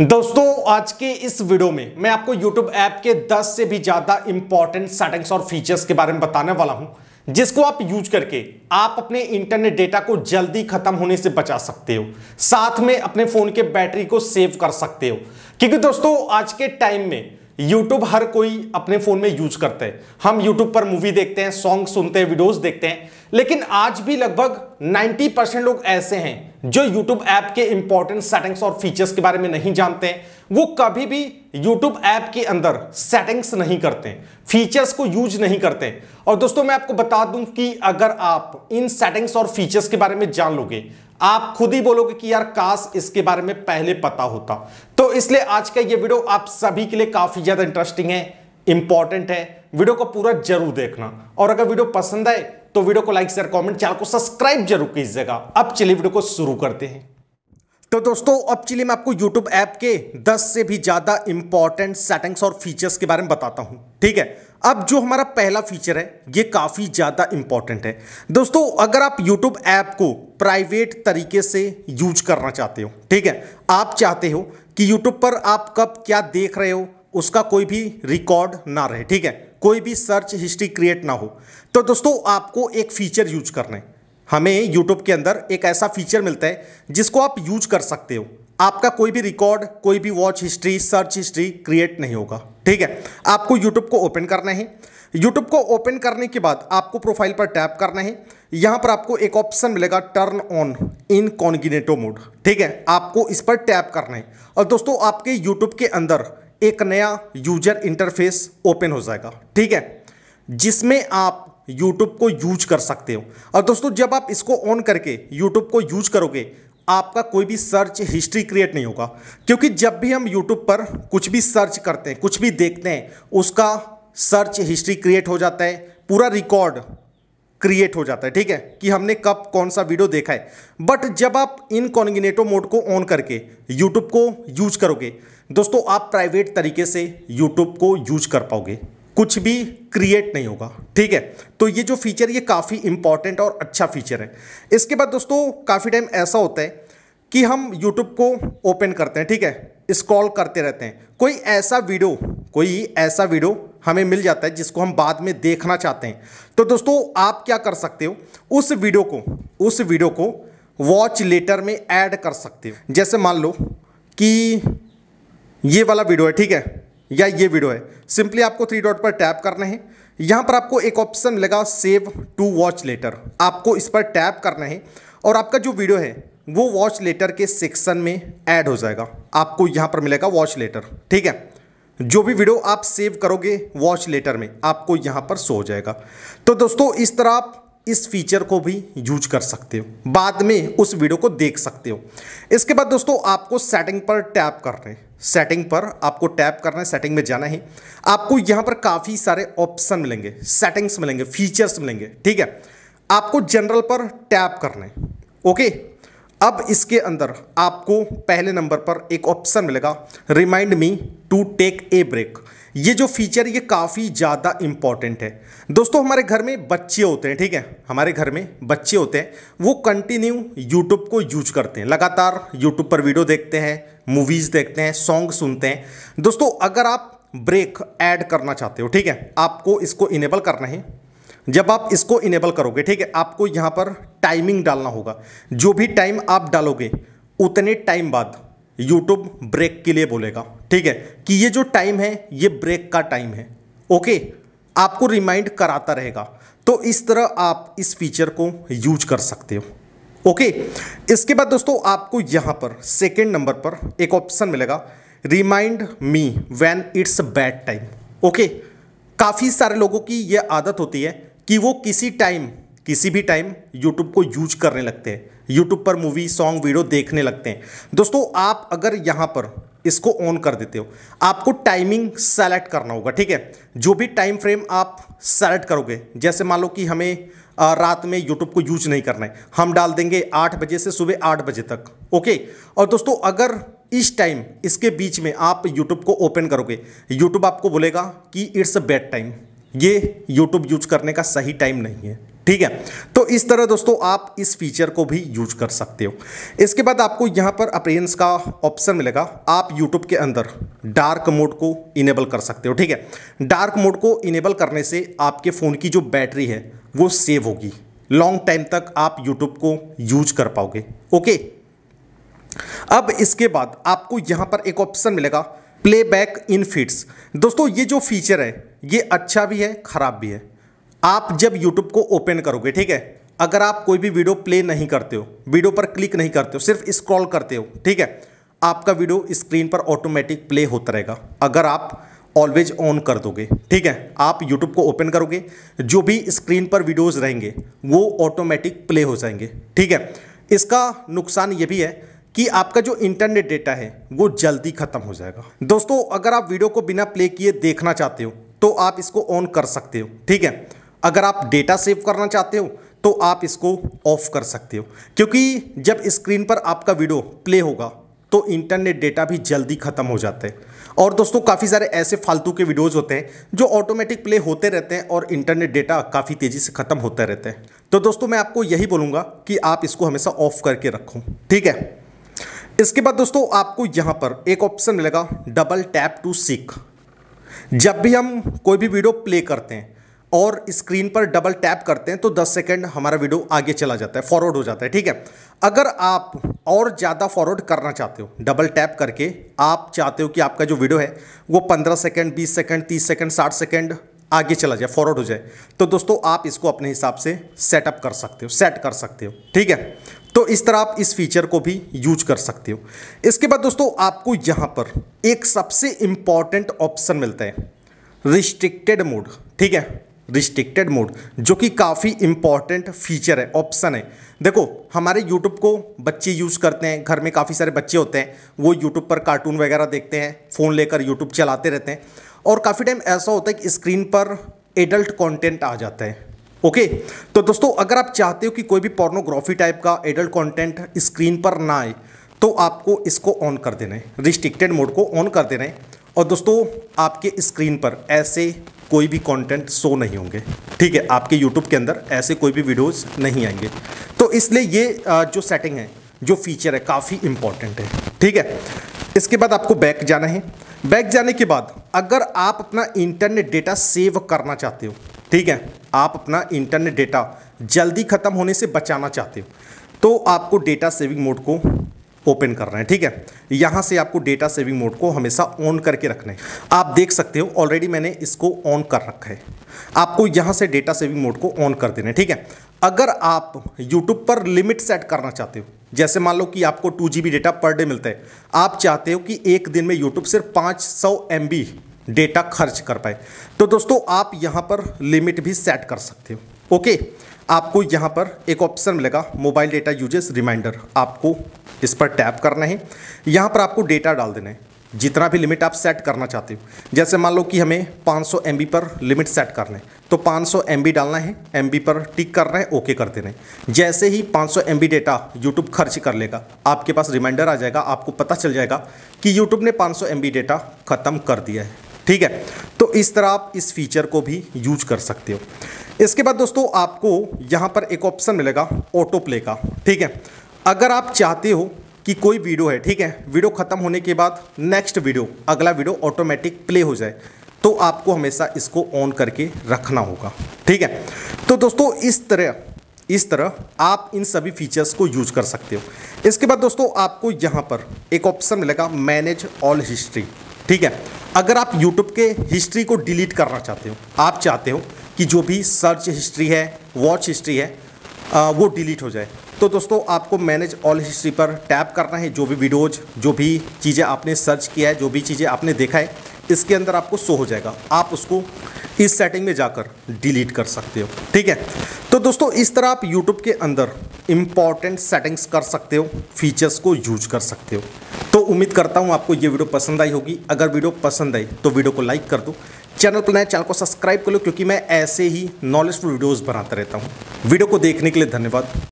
दोस्तों आज के इस वीडियो में मैं आपको YouTube ऐप के 10 से भी ज़्यादा इंपॉर्टेंट सेटिंग्स और फीचर्स के बारे में बताने वाला हूं जिसको आप यूज करके आप अपने इंटरनेट डेटा को जल्दी खत्म होने से बचा सकते हो साथ में अपने फ़ोन के बैटरी को सेव कर सकते हो क्योंकि दोस्तों आज के टाइम में यूट्यूब हर कोई अपने फ़ोन में यूज करता है हम यूट्यूब पर मूवी देखते हैं सॉन्ग सुनते हैं वीडियोज़ देखते हैं लेकिन आज भी लगभग 90 परसेंट लोग ऐसे हैं जो YouTube ऐप के इंपॉर्टेंट सेटिंग्स और फीचर्स के बारे में नहीं जानते वो कभी भी YouTube ऐप के अंदर सेटिंग्स नहीं करते फीचर्स को यूज नहीं करते और दोस्तों मैं आपको बता दूं कि अगर आप इन सेटिंग्स और फीचर्स के बारे में जान लोगे आप खुद ही बोलोगे कि यार काश इसके बारे में पहले पता होता तो इसलिए आज का ये वीडियो आप सभी के लिए काफी ज्यादा इंटरेस्टिंग है इंपॉर्टेंट है वीडियो को पूरा जरूर देखना और अगर वीडियो पसंद आए तो वीडियो को लाइक शेयर कमेंट चैनल को सब्सक्राइब जरूर कीजिएगा अब चलिए वीडियो को शुरू करते हैं तो दोस्तों अब चलिए मैं आपको YouTube ऐप के 10 से भी ज़्यादा इंपॉर्टेंट सेटिंग्स और फीचर्स के बारे में बताता हूं ठीक है अब जो हमारा पहला फीचर है ये काफ़ी ज़्यादा इंपॉर्टेंट है दोस्तों अगर आप YouTube ऐप को प्राइवेट तरीके से यूज करना चाहते हो ठीक है आप चाहते हो कि YouTube पर आप कब क्या देख रहे हो उसका कोई भी रिकॉर्ड ना रहे ठीक है कोई भी सर्च हिस्ट्री क्रिएट ना हो तो दोस्तों आपको एक फीचर यूज करना है हमें यूट्यूब के अंदर एक ऐसा फीचर मिलता है जिसको आप यूज कर सकते हो आपका कोई भी रिकॉर्ड कोई भी watch history search history create नहीं होगा ठीक है आपको यूट्यूब को ओपन करना है यूट्यूब को ओपन करने के बाद आपको प्रोफाइल पर टैप करना है यहाँ पर आपको एक ऑप्शन मिलेगा turn on incognito mode ठीक है आपको इस पर टैप करना है और दोस्तों आपके यूट्यूब के अंदर एक नया यूजर इंटरफेस ओपन हो जाएगा ठीक है जिसमें आप यूट्यूब को यूज कर सकते हो और दोस्तों जब आप इसको ऑन करके यूट्यूब को यूज करोगे आपका कोई भी सर्च हिस्ट्री क्रिएट नहीं होगा क्योंकि जब भी हम यूट्यूब पर कुछ भी सर्च करते हैं कुछ भी देखते हैं उसका सर्च हिस्ट्री क्रिएट हो जाता है पूरा रिकॉर्ड क्रिएट हो जाता है ठीक है कि हमने कब कौन सा वीडियो देखा है बट जब आप इन कॉन्गिनेटो मोड को ऑन करके यूट्यूब को यूज करोगे दोस्तों आप प्राइवेट तरीके से यूट्यूब को यूज कर पाओगे कुछ भी क्रिएट नहीं होगा ठीक है तो ये जो फीचर ये काफ़ी इंपॉर्टेंट और अच्छा फीचर है इसके बाद दोस्तों काफ़ी टाइम ऐसा होता है कि हम यूट्यूब को ओपन करते हैं ठीक है स्क्रॉल करते रहते हैं कोई ऐसा वीडियो कोई ऐसा वीडियो हमें मिल जाता है जिसको हम बाद में देखना चाहते हैं तो दोस्तों आप क्या कर सकते हो उस वीडियो को उस वीडियो को वॉच लेटर में ऐड कर सकते हो जैसे मान लो कि ये वाला वीडियो है ठीक है या ये वीडियो है सिंपली आपको थ्री डॉट पर टैप करना है यहाँ पर आपको एक ऑप्शन मिलेगा सेव टू वॉच लेटर आपको इस पर टैप करना है और आपका जो वीडियो है वो वॉच लेटर के सेक्शन में ऐड हो जाएगा आपको यहाँ पर मिलेगा वॉच लेटर ठीक है जो भी वीडियो आप सेव करोगे वॉच लेटर में आपको यहाँ पर सो जाएगा तो दोस्तों इस तरह आप इस फीचर को भी यूज कर सकते हो बाद में उस वीडियो को देख सकते हो इसके बाद दोस्तों आपको सेटिंग पर टैप कर रहे हैं सेटिंग पर आपको टैप करना है सेटिंग में जाना ही आपको यहां पर काफ़ी सारे ऑप्शन मिलेंगे सेटिंग्स मिलेंगे फीचर्स मिलेंगे ठीक है आपको जनरल पर टैप करना है ओके अब इसके अंदर आपको पहले नंबर पर एक ऑप्शन मिलेगा remind me to take a break ये जो फीचर ये काफ़ी ज़्यादा इम्पॉर्टेंट है दोस्तों हमारे घर में बच्चे होते हैं ठीक है हमारे घर में बच्चे होते हैं वो कंटिन्यू यूट्यूब को यूज करते हैं लगातार यूट्यूब पर वीडियो देखते हैं मूवीज़ देखते हैं सॉन्ग सुनते हैं दोस्तों अगर आप ब्रेक ऐड करना चाहते हो ठीक है आपको इसको इनेबल करना है जब आप इसको इनेबल करोगे ठीक है आपको यहाँ पर टाइमिंग डालना होगा जो भी टाइम आप डालोगे उतने टाइम बाद यूट्यूब ब्रेक के लिए बोलेगा ठीक है कि ये जो टाइम है ये ब्रेक का टाइम है ओके आपको रिमाइंड कराता रहेगा तो इस तरह आप इस फीचर को यूज कर सकते हो ओके इसके बाद दोस्तों आपको यहां पर सेकेंड नंबर पर एक ऑप्शन मिलेगा remind me when it's bad time okay काफ़ी सारे लोगों की यह आदत होती है कि वो किसी टाइम किसी भी टाइम यूट्यूब को यूज करने लगते हैं यूट्यूब पर मूवी सॉन्ग वीडियो देखने लगते हैं दोस्तों आप अगर यहाँ पर इसको ऑन कर देते हो आपको टाइमिंग सेलेक्ट करना होगा ठीक है जो भी टाइम फ्रेम आप सेलेक्ट करोगे जैसे मान लो कि हमें रात में यूट्यूब को यूज नहीं करना है हम डाल देंगे आठ बजे से सुबह आठ बजे तक ओके और दोस्तों अगर इस टाइम इसके बीच में आप यूट्यूब को ओपन करोगे यूट्यूब आपको बोलेगा कि इट्स अ बैड टाइम ये यूट्यूब यूज करने का सही टाइम नहीं है ठीक है तो इस तरह दोस्तों आप इस फीचर को भी यूज कर सकते हो इसके बाद आपको यहां पर अपरेंस का ऑप्शन मिलेगा आप यूट्यूब के अंदर डार्क मोड को इनेबल कर सकते हो ठीक है डार्क मोड को इनेबल करने से आपके फ़ोन की जो बैटरी है वो सेव होगी लॉन्ग टाइम तक आप यूट्यूब को यूज कर पाओगे ओके अब इसके बाद आपको यहां पर एक ऑप्शन मिलेगा प्लेबैक इन फिट्स दोस्तों ये जो फीचर है ये अच्छा भी है ख़राब भी है आप जब यूट्यूब को ओपन करोगे ठीक है अगर आप कोई भी वीडियो प्ले नहीं करते हो वीडियो पर क्लिक नहीं करते हो सिर्फ स्क्रॉल करते हो ठीक है आपका वीडियो स्क्रीन पर ऑटोमेटिक प्ले होता रहेगा अगर आप ऑलवेज ऑन कर दोगे ठीक है आप यूट्यूब को ओपन करोगे जो भी स्क्रीन पर वीडियोज़ रहेंगे वो ऑटोमेटिक प्ले हो जाएंगे ठीक है इसका नुकसान ये भी है कि आपका जो इंटरनेट डेटा है वो जल्दी ख़त्म हो जाएगा दोस्तों अगर आप वीडियो को बिना प्ले किए देखना चाहते हो तो आप इसको ऑन कर सकते हो ठीक है अगर आप डेटा सेव करना चाहते हो तो आप इसको ऑफ कर सकते हो क्योंकि जब स्क्रीन पर आपका वीडियो प्ले होगा तो इंटरनेट डेटा भी जल्दी ख़त्म हो जाता है और दोस्तों काफ़ी सारे ऐसे फालतू के वीडियोस होते हैं जो ऑटोमेटिक प्ले होते रहते हैं और इंटरनेट डेटा काफ़ी तेज़ी से ख़त्म होते रहते हैं तो दोस्तों मैं आपको यही बोलूँगा कि आप इसको हमेशा ऑफ करके रखो ठीक है इसके बाद दोस्तों आपको यहाँ पर एक ऑप्शन मिलेगा डबल टैप टू सिक जब भी हम कोई भी वीडियो प्ले करते हैं और स्क्रीन पर डबल टैप करते हैं तो 10 सेकंड हमारा वीडियो आगे चला जाता है फॉरवर्ड हो जाता है ठीक है अगर आप और ज़्यादा फॉरवर्ड करना चाहते हो डबल टैप करके आप चाहते हो कि आपका जो वीडियो है वो 15 सेकंड 20 सेकंड 30 सेकंड 60 सेकंड आगे चला जाए फॉरवर्ड हो जाए तो दोस्तों आप इसको अपने हिसाब से सेटअप कर सकते हो सेट कर सकते हो ठीक है तो इस तरह आप इस फीचर को भी यूज कर सकते हो इसके बाद दोस्तों आपको यहाँ पर एक सबसे इम्पॉर्टेंट ऑप्शन मिलता है रिस्ट्रिक्टेड मोड ठीक है रिस्ट्रिक्टेड मोड जो कि काफ़ी इम्पॉर्टेंट फीचर है ऑप्शन है देखो हमारे यूट्यूब को बच्चे यूज़ करते हैं घर में काफ़ी सारे बच्चे होते हैं वो यूट्यूब पर कार्टून वगैरह देखते हैं फ़ोन लेकर यूट्यूब चलाते रहते हैं और काफ़ी टाइम ऐसा होता है कि स्क्रीन पर एडल्ट कंटेंट आ जाता है ओके तो दोस्तों अगर आप चाहते हो कि कोई भी पोर्नोग्राफी टाइप का एडल्ट कॉन्टेंट स्क्रीन पर ना आए तो आपको इसको ऑन कर देना है रिस्ट्रिक्टेड मोड को ऑन कर देना है और दोस्तों आपके स्क्रीन पर ऐसे कोई भी कंटेंट शो नहीं होंगे ठीक है आपके यूट्यूब के अंदर ऐसे कोई भी वीडियोस नहीं आएंगे तो इसलिए ये जो सेटिंग है जो फीचर है काफ़ी इम्पॉर्टेंट है ठीक है इसके बाद आपको बैक जाना है बैक जाने के बाद अगर आप अपना इंटरनेट डेटा सेव करना चाहते हो ठीक है आप अपना इंटरनेट डेटा जल्दी ख़त्म होने से बचाना चाहते हो तो आपको डेटा सेविंग मोड को ओपन कर रहे हैं ठीक है यहाँ से आपको डेटा सेविंग मोड को हमेशा ऑन करके रखना है आप देख सकते हो ऑलरेडी मैंने इसको ऑन कर रखा है आपको यहाँ से डेटा सेविंग मोड को ऑन कर देना है ठीक है अगर आप यूट्यूब पर लिमिट सेट करना चाहते हो जैसे मान लो कि आपको two G data per day मिलता है आप चाहते हो कि एक दिन में यूट्यूब सिर्फ पाँच सौ एम बी डेटा खर्च कर पाए तो दोस्तों आप यहाँ पर लिमिट भी सेट कर सकते हो ओके आपको यहाँ पर एक ऑप्शन मिलेगा मोबाइल डेटा यूजेस रिमाइंडर आपको इस पर टैप करना है यहाँ पर आपको डेटा डाल देना है जितना भी लिमिट आप सेट करना चाहते हो जैसे मान लो कि हमें 500 एम पर लिमिट सेट करना है तो 500 एम डालना है एम पर टिक करना है ओके कर देना है जैसे ही 500 एम डेटा यूट्यूब खर्च कर लेगा आपके पास रिमाइंडर आ जाएगा आपको पता चल जाएगा कि यूट्यूब ने 500 एम डेटा ख़त्म कर दिया है ठीक है तो इस तरह आप इस फीचर को भी यूज कर सकते हो इसके बाद दोस्तों आपको यहाँ पर एक ऑप्शन मिलेगा ऑटो प्ले का ठीक है अगर आप चाहते हो कि कोई वीडियो है ठीक है वीडियो ख़त्म होने के बाद नेक्स्ट वीडियो अगला वीडियो ऑटोमेटिक प्ले हो जाए तो आपको हमेशा इसको ऑन करके रखना होगा ठीक है तो दोस्तों इस तरह इस तरह आप इन सभी फीचर्स को यूज कर सकते हो इसके बाद दोस्तों आपको यहाँ पर एक ऑप्शन मिलेगा मैनेज ऑल हिस्ट्री ठीक है अगर आप यूट्यूब के हिस्ट्री को डिलीट करना चाहते हो आप चाहते हो कि जो भी सर्च हिस्ट्री है वॉच हिस्ट्री है आ, वो डिलीट हो जाए तो दोस्तों आपको मैनेज ऑल हिस्ट्री पर टैप करना है जो भी वीडियोज जो भी चीज़ें आपने सर्च किया है जो भी चीज़ें आपने देखा है इसके अंदर आपको शो हो जाएगा आप उसको इस सेटिंग में जाकर डिलीट कर सकते हो ठीक है तो दोस्तों इस तरह आप यूट्यूब के अंदर इम्पॉर्टेंट सेटिंग्स कर सकते हो फीचर्स को यूज कर सकते हो तो उम्मीद करता हूँ आपको ये वीडियो पसंद आई होगी अगर वीडियो पसंद आई तो वीडियो को लाइक कर दो चैनल पर नए चैनल को सब्सक्राइब कर लो क्योंकि मैं ऐसे ही नॉलेजफुल वीडियोज़ बनाता रहता हूँ वीडियो को देखने के लिए धन्यवाद